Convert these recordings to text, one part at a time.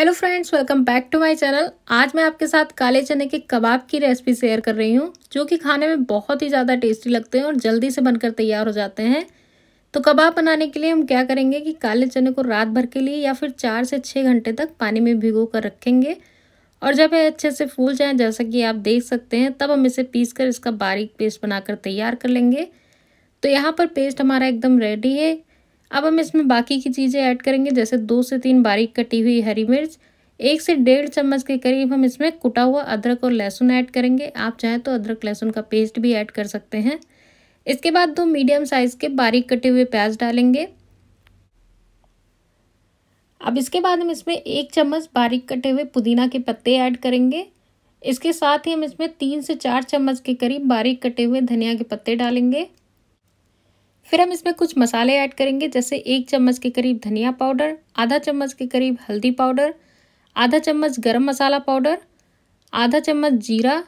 hello friends welcome back to my channel आज मैं आपके साथ काले चने के कबाब की रेसिपी शेयर कर रही हूँ जो कि खाने में बहुत ही ज़्यादा टेस्टी लगते हैं और जल्दी से बनकर तैयार हो जाते हैं तो कबाब बनाने के लिए हम क्या करेंगे कि काले चने को रात भर के लिए या फिर चार से छः घंटे तक पानी में भिगो कर रखेंगे और जब ये अच्छे से फूल जाएँ जैसा कि आप देख सकते हैं तब हम इसे पीस कर इसका बारीक पेस्ट बनाकर तैयार कर लेंगे तो यहाँ पर पेस्ट हमारा एकदम रेडी है अब हम इसमें बाकी की चीज़ें ऐड करेंगे जैसे दो से तीन बारीक कटी हुई हरी मिर्च एक से डेढ़ चम्मच के करीब हम इसमें कुटा हुआ अदरक और लहसुन ऐड करेंगे आप चाहें तो अदरक लहसुन का पेस्ट भी ऐड कर सकते हैं इसके बाद दो मीडियम साइज़ के बारीक कटे हुए प्याज डालेंगे अब इसके बाद हम इसमें एक चम्मच बारीक कटे हुए पुदीना के पत्ते ऐड करेंगे इसके साथ ही हम इसमें तीन से चार चम्मच के करीब बारीक कटे हुए धनिया के पत्ते डालेंगे फिर हम इसमें कुछ मसाले ऐड करेंगे जैसे एक चम्मच के करीब धनिया पाउडर आधा चम्मच के करीब हल्दी पाउडर आधा चम्मच गरम मसाला पाउडर आधा चम्मच जीरा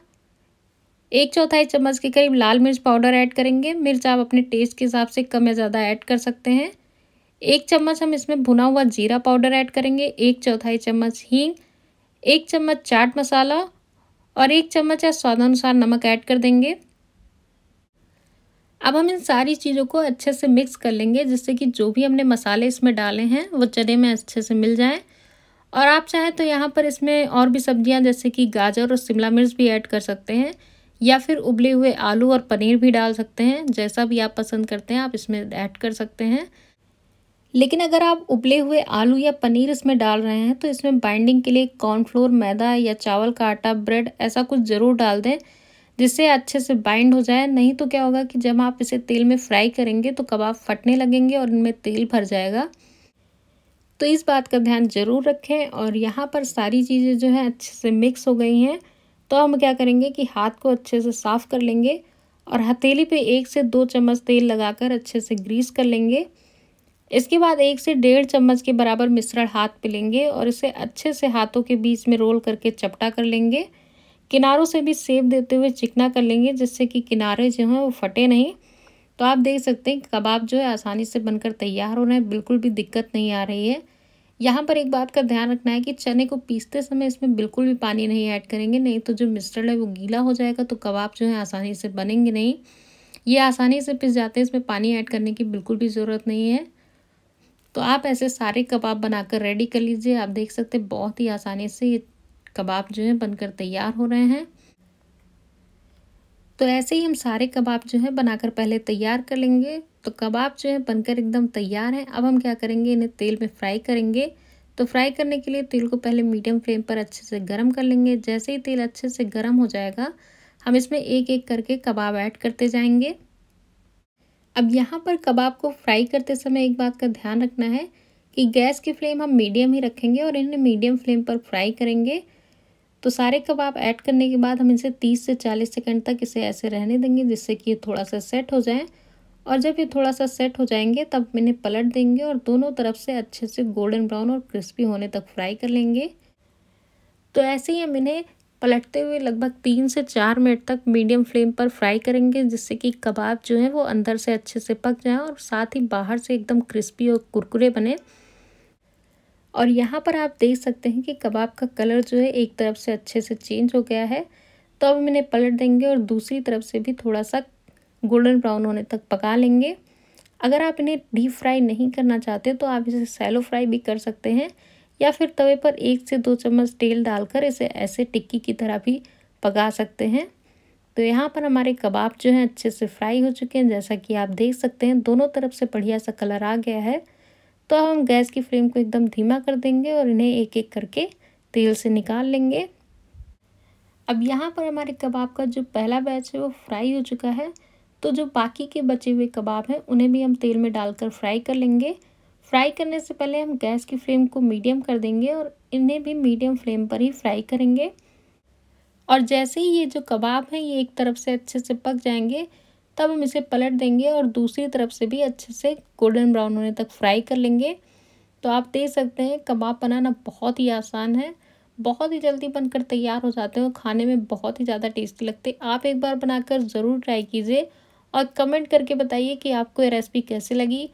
एक चौथाई चम्मच के करीब लाल मिर्च पाउडर ऐड करेंगे मिर्च आप अपने टेस्ट के हिसाब से कम या ज़्यादा ऐड कर सकते हैं एक चम्मच हम इसमें भुना हुआ जीरा पाउडर ऐड करेंगे एक चौथाई चम्मच हींग एक चम्मच चाट मसाला और एक चम्मच या स्वादानुसार नमक ऐड कर देंगे अब हम इन सारी चीज़ों को अच्छे से मिक्स कर लेंगे जिससे कि जो भी हमने मसाले इसमें डाले हैं वो चने में अच्छे से मिल जाए और आप चाहें तो यहाँ पर इसमें और भी सब्जियाँ जैसे कि गाजर और शिमला मिर्च भी ऐड कर सकते हैं या फिर उबले हुए आलू और पनीर भी डाल सकते हैं जैसा भी आप पसंद करते हैं आप इसमें ऐड कर सकते हैं लेकिन अगर आप उबले हुए आलू या पनीर इसमें डाल रहे हैं तो इसमें बाइंडिंग के लिए कॉर्नफ्लोर मैदा या चावल का आटा ब्रेड ऐसा कुछ ज़रूर डाल दें जिससे अच्छे से बाइंड हो जाए नहीं तो क्या होगा कि जब आप इसे तेल में फ्राई करेंगे तो कबाब फटने लगेंगे और इनमें तेल भर जाएगा तो इस बात का ध्यान ज़रूर रखें और यहाँ पर सारी चीज़ें जो हैं अच्छे से मिक्स हो गई हैं तो हम क्या करेंगे कि हाथ को अच्छे से साफ़ कर लेंगे और हथेली पे एक से दो चम्मच तेल लगाकर अच्छे से ग्रीस कर लेंगे इसके बाद एक से डेढ़ चम्मच के बराबर मिश्रण हाथ पे लेंगे और इसे अच्छे से हाथों के बीच में रोल करके चपटा कर लेंगे किनारों से भी सेब देते हुए चिकना कर लेंगे जिससे कि किनारे जो हैं वो फटे नहीं तो आप देख सकते हैं कबाब जो है आसानी से बनकर तैयार हो रहे हैं बिल्कुल भी दिक्कत नहीं आ रही है यहाँ पर एक बात का ध्यान रखना है कि चने को पीसते समय इसमें बिल्कुल भी पानी नहीं ऐड करेंगे नहीं तो जो मिस्टर्ड है वो गीला हो जाएगा तो कबाब जो है आसानी से बनेंगे नहीं ये आसानी से पिस जाते हैं इसमें पानी ऐड करने की बिल्कुल भी ज़रूरत नहीं है तो आप ऐसे सारे कबाब बनाकर रेडी कर लीजिए आप देख सकते हैं बहुत ही आसानी से ये कबाब जो है बनकर तैयार हो रहे हैं तो ऐसे ही हम सारे कबाब जो है बनाकर पहले तैयार कर लेंगे तो कबाब जो है बनकर एकदम तैयार हैं अब हम क्या करेंगे इन्हें तेल में फ्राई करेंगे तो फ्राई करने के लिए तेल को पहले मीडियम फ्लेम पर अच्छे से गर्म कर लेंगे जैसे ही तेल अच्छे से गर्म हो जाएगा हम इसमें एक एक करके कबाब ऐड करते जाएंगे अब यहाँ पर कबाब को फ्राई करते समय एक बात का ध्यान रखना है कि गैस की फ्लेम हम मीडियम ही रखेंगे और इन्हें मीडियम फ्लेम पर फ्राई करेंगे तो सारे कबाब ऐड करने के बाद हम इसे 30 से 40 सेकंड तक इसे ऐसे रहने देंगे जिससे कि ये थोड़ा सा सेट हो जाए और जब ये थोड़ा सा सेट हो जाएंगे तब इन्हें पलट देंगे और दोनों तरफ से अच्छे से गोल्डन ब्राउन और क्रिस्पी होने तक फ्राई कर लेंगे तो ऐसे ही हम इन्हें पलटते हुए लगभग तीन से चार मिनट तक मीडियम फ्लेम पर फ्राई करेंगे जिससे कि कबाब जो है वो अंदर से अच्छे से पक जाए और साथ ही बाहर से एकदम क्रिस्पी और कुरकुरे बने और यहाँ पर आप देख सकते हैं कि कबाब का कलर जो है एक तरफ से अच्छे से चेंज हो गया है तो अब मैंने पलट देंगे और दूसरी तरफ से भी थोड़ा सा गोल्डन ब्राउन होने तक पका लेंगे अगर आप इन्हें डीप फ्राई नहीं करना चाहते तो आप इसे सैलो फ्राई भी कर सकते हैं या फिर तवे पर एक से दो चम्मच तेल डालकर इसे ऐसे टिक्की की तरह भी पका सकते हैं तो यहाँ पर हमारे कबाब जो हैं अच्छे से फ्राई हो चुके हैं जैसा कि आप देख सकते हैं दोनों तरफ से बढ़िया सा कलर आ गया है तो अब हम गैस की फ्लेम को एकदम धीमा कर देंगे और इन्हें एक एक करके तेल से निकाल लेंगे अब यहाँ पर हमारे कबाब का जो पहला बैच है वो फ्राई हो चुका है तो जो बाकी के बचे हुए कबाब हैं उन्हें भी हम तेल में डालकर फ्राई कर लेंगे फ्राई करने से पहले हम गैस की फ्लेम को मीडियम कर देंगे और इन्हें भी मीडियम फ्लेम पर ही फ्राई करेंगे और जैसे ही ये जो कबाब हैं ये एक तरफ से अच्छे से पक जाएंगे तब हम इसे पलट देंगे और दूसरी तरफ से भी अच्छे से गोल्डन ब्राउन होने तक फ्राई कर लेंगे तो आप देख सकते हैं कबाब बनाना बहुत ही आसान है बहुत ही जल्दी बनकर तैयार हो जाते हैं और खाने में बहुत ही ज़्यादा टेस्टी लगते हैं आप एक बार बनाकर ज़रूर ट्राई कीजिए और कमेंट करके बताइए कि आपको ये रेसिपी कैसी लगी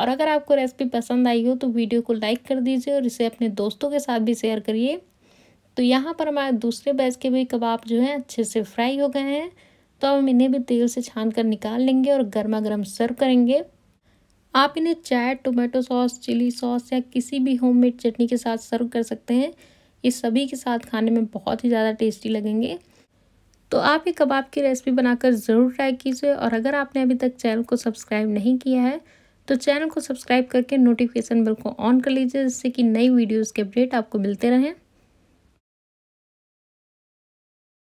और अगर आपको रेसिपी पसंद आई हो तो वीडियो को लाइक कर दीजिए और इसे अपने दोस्तों के साथ भी शेयर करिए तो यहाँ पर हमारे दूसरे बैच के भी कबाब जो हैं अच्छे से फ्राई हो गए हैं तो हम इन्हें भी तेल से छान कर निकाल लेंगे और गर्मा गर्म सर्व करेंगे आप इन्हें चाय टोमेटो सॉस चिली सॉस या किसी भी होममेड चटनी के साथ सर्व कर सकते हैं ये सभी के साथ खाने में बहुत ही ज़्यादा टेस्टी लगेंगे तो आप ये कबाब की रेसिपी बनाकर ज़रूर ट्राई कीजिए और अगर आपने अभी तक चैनल को सब्सक्राइब नहीं किया है तो चैनल को सब्सक्राइब करके नोटिफिकेशन बेल को ऑन कर लीजिए जिससे कि नई वीडियोज़ के अपडेट आपको मिलते रहें